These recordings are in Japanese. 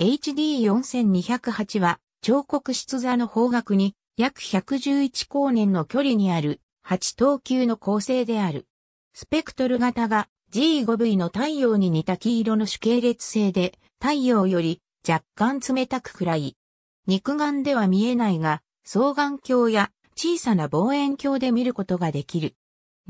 HD4208 は、彫刻室座の方角に約111光年の距離にある8等級の構成である。スペクトル型が G5V の太陽に似た黄色の主系列性で太陽より若干冷たく暗い。肉眼では見えないが双眼鏡や小さな望遠鏡で見ることができる。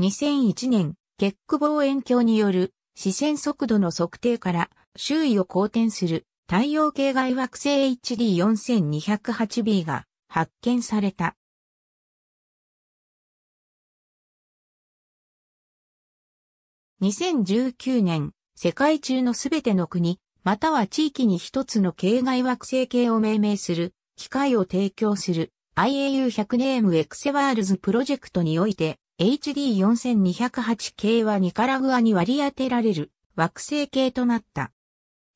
2001年、結ッ望遠鏡による視線速度の測定から周囲を好転する太陽系外惑星 HD4208b が発見された。2019年、世界中のすべての国、または地域に一つの系外惑星系を命名する、機械を提供する IAU100 ネームエクセワールズプロジェクトにおいて、HD4208 系はニカラグアに割り当てられる惑星系となった。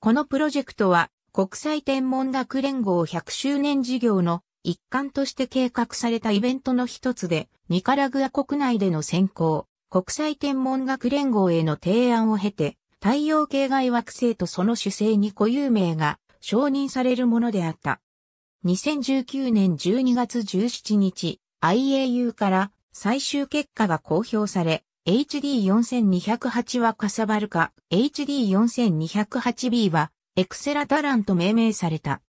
このプロジェクトは国際天文学連合100周年事業の一環として計画されたイベントの一つで、ニカラグア国内での選考、国際天文学連合への提案を経て、太陽系外惑星とその主星に固有名が承認されるものであった。2019年12月17日、IAU から最終結果が公表され、HD4208 はカサバルカ、HD4208B はエクセラタランと命名された。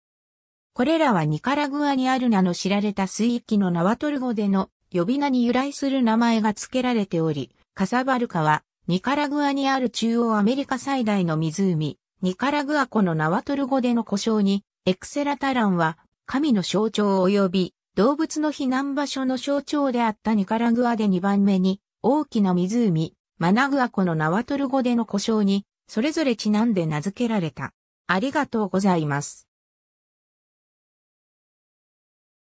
これらはニカラグアにある名の知られた水域のナワトル語での呼び名に由来する名前が付けられており、カサバルカはニカラグアにある中央アメリカ最大の湖、ニカラグア湖のナワトル語での故障に、エクセラタランは神の象徴及び動物の避難場所の象徴であったニカラグアで2番目に大きな湖、マナグア湖の縄トル語での呼称に、それぞれちなんで名付けられた。ありがとうございます。